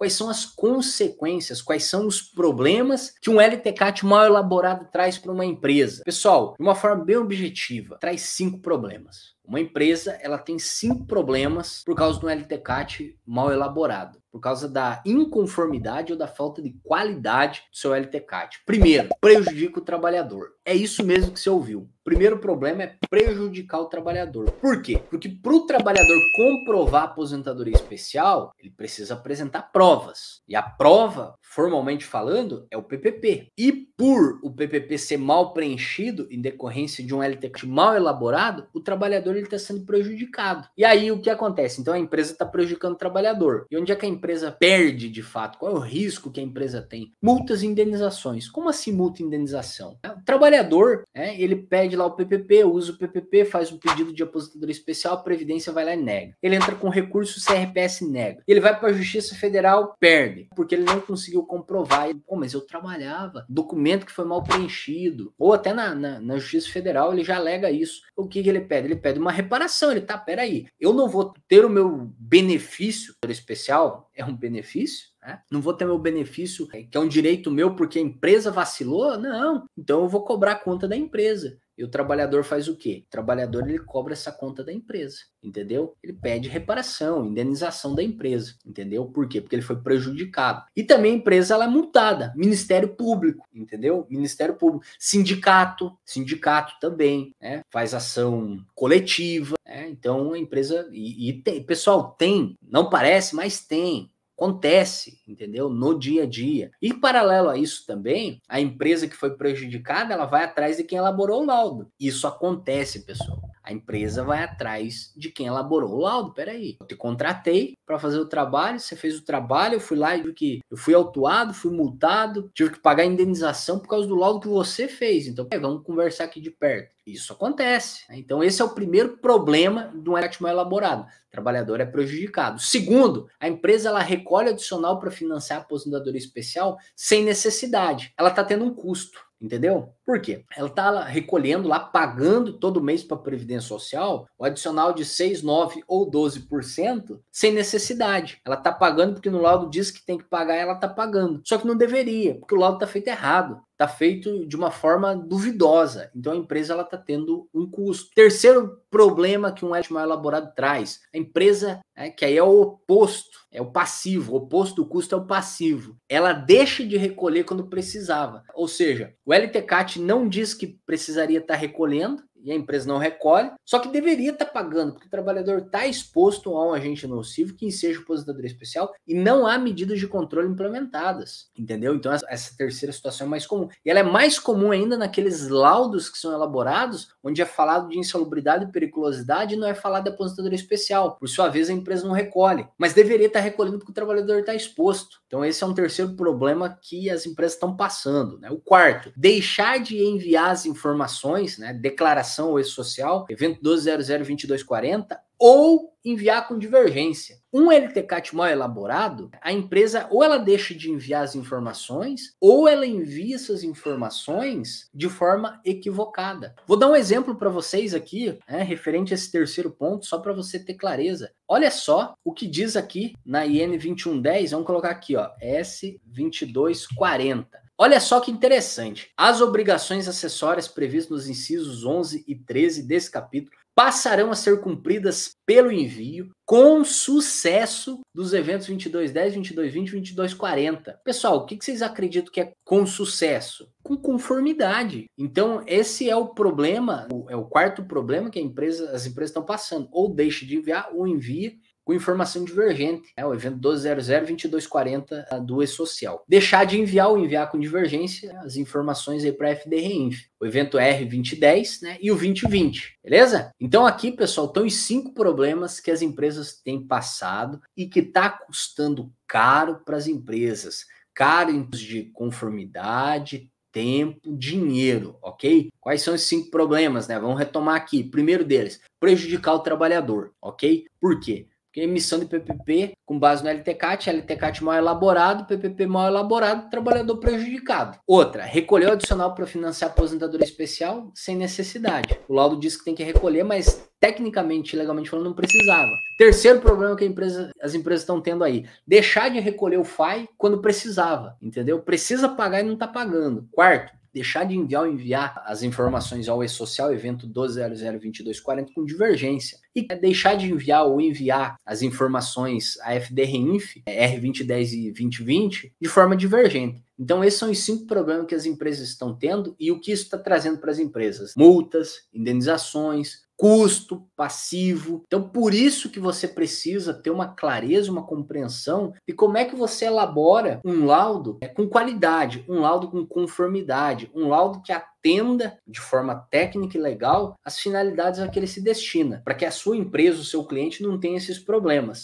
quais são as consequências, quais são os problemas que um LTCAT mal elaborado traz para uma empresa. Pessoal, de uma forma bem objetiva, traz cinco problemas. Uma empresa ela tem cinco problemas por causa de um LTCAT mal elaborado, por causa da inconformidade ou da falta de qualidade do seu LTCAT. Primeiro, prejudica o trabalhador. É isso mesmo que você ouviu primeiro problema é prejudicar o trabalhador. Por quê? Porque para o trabalhador comprovar a aposentadoria especial, ele precisa apresentar provas. E a prova, formalmente falando, é o PPP. E por o PPP ser mal preenchido em decorrência de um LTC mal elaborado, o trabalhador está sendo prejudicado. E aí o que acontece? Então a empresa está prejudicando o trabalhador. E onde é que a empresa perde de fato? Qual é o risco que a empresa tem? Multas e indenizações. Como assim multa e indenização? trabalhador, né, ele pede lá o PPP, usa o PPP, faz um pedido de aposentadoria especial, a Previdência vai lá e nega. Ele entra com recurso, o CRPS nega. Ele vai para a Justiça Federal, perde, porque ele não conseguiu comprovar. Ele, Pô, mas eu trabalhava, documento que foi mal preenchido. Ou até na, na, na Justiça Federal ele já alega isso. O que, que ele pede? Ele pede uma reparação. Ele tá, peraí, eu não vou ter o meu benefício especial, é um benefício, né? Não vou ter meu benefício, eh, que é um direito meu porque a empresa vacilou? Não. Então eu vou cobrar a conta da empresa. E o trabalhador faz o quê? O trabalhador ele cobra essa conta da empresa, entendeu? Ele pede reparação, indenização da empresa, entendeu? Por quê? Porque ele foi prejudicado. E também a empresa ela é multada, Ministério Público, entendeu? Ministério Público, sindicato, sindicato também, né? Faz ação coletiva, né? Então a empresa e, e tem, pessoal tem, não parece, mas tem acontece, entendeu? No dia a dia. E paralelo a isso também, a empresa que foi prejudicada, ela vai atrás de quem elaborou o laudo. Isso acontece, pessoal. A empresa vai atrás de quem elaborou o laudo. Peraí, eu te contratei para fazer o trabalho, você fez o trabalho, eu fui lá e que eu fui autuado, fui multado, tive que pagar indenização por causa do laudo que você fez. Então, é, vamos conversar aqui de perto. Isso acontece. Né? Então, esse é o primeiro problema de um ECAT elaborado. O trabalhador é prejudicado. Segundo, a empresa ela recolhe adicional para financiar a aposentadoria especial sem necessidade. Ela está tendo um custo. Entendeu? Por quê? Ela está recolhendo lá, pagando todo mês para a Previdência Social o adicional de 6, 9 ou 12% sem necessidade. Ela está pagando porque no laudo diz que tem que pagar, ela está pagando. Só que não deveria, porque o laudo está feito errado está feito de uma forma duvidosa. Então a empresa ela está tendo um custo. Terceiro problema que um ético mal elaborado traz, a empresa é, que aí é o oposto, é o passivo, o oposto do custo é o passivo. Ela deixa de recolher quando precisava. Ou seja, o LTCAT não diz que precisaria estar tá recolhendo, e a empresa não recolhe, só que deveria estar tá pagando, porque o trabalhador está exposto a um agente nocivo que enseja aposentadoria especial e não há medidas de controle implementadas, entendeu? Então essa terceira situação é mais comum. E ela é mais comum ainda naqueles laudos que são elaborados, onde é falado de insalubridade e periculosidade e não é falado de aposentadoria especial. Por sua vez, a empresa não recolhe, mas deveria estar tá recolhendo porque o trabalhador está exposto. Então esse é um terceiro problema que as empresas estão passando. Né? O quarto, deixar de enviar as informações, né, declarações associação ou esse social evento 12002240, ou enviar com divergência. Um LTCAT mal é elaborado, a empresa ou ela deixa de enviar as informações, ou ela envia essas informações de forma equivocada. Vou dar um exemplo para vocês aqui, né, referente a esse terceiro ponto, só para você ter clareza. Olha só o que diz aqui na IN 2110, vamos colocar aqui, ó, S2240. Olha só que interessante. As obrigações acessórias previstas nos incisos 11 e 13 desse capítulo passarão a ser cumpridas pelo envio com sucesso dos eventos 2210, 2220 e 2240. Pessoal, o que vocês acreditam que é com sucesso? Com conformidade. Então, esse é o problema, é o quarto problema que empresa, as empresas estão passando. Ou deixa de enviar ou envia o Informação Divergente, é o evento 1200-2240 do E-Social. Deixar de enviar ou enviar com divergência né? as informações aí para a Reinf. O evento R2010 né, e o 2020, beleza? Então aqui, pessoal, estão os cinco problemas que as empresas têm passado e que está custando caro para as empresas. Caro em de conformidade, tempo, dinheiro, ok? Quais são os cinco problemas, né? Vamos retomar aqui. Primeiro deles, prejudicar o trabalhador, ok? Por quê? Porque emissão de PPP com base no LTCAT, LTCAT mal elaborado, PPP mal elaborado, trabalhador prejudicado. Outra, recolheu adicional para financiar aposentadoria especial sem necessidade. O laudo diz que tem que recolher, mas tecnicamente, legalmente falando, não precisava. Terceiro problema que empresa, as empresas estão tendo aí, deixar de recolher o FAI quando precisava, entendeu? Precisa pagar e não está pagando. Quarto, deixar de enviar ou enviar as informações ao e-social evento 12.002240 com divergência. E é deixar de enviar ou enviar as informações à FDRINF, é, R2010 e 2020, de forma divergente. Então, esses são os cinco problemas que as empresas estão tendo e o que isso está trazendo para as empresas: multas, indenizações, custo passivo. Então, por isso que você precisa ter uma clareza, uma compreensão de como é que você elabora um laudo é, com qualidade, um laudo com conformidade, um laudo que atenda de forma técnica e legal as finalidades a que ele se destina, para que a sua empresa, o seu cliente não tenha esses problemas.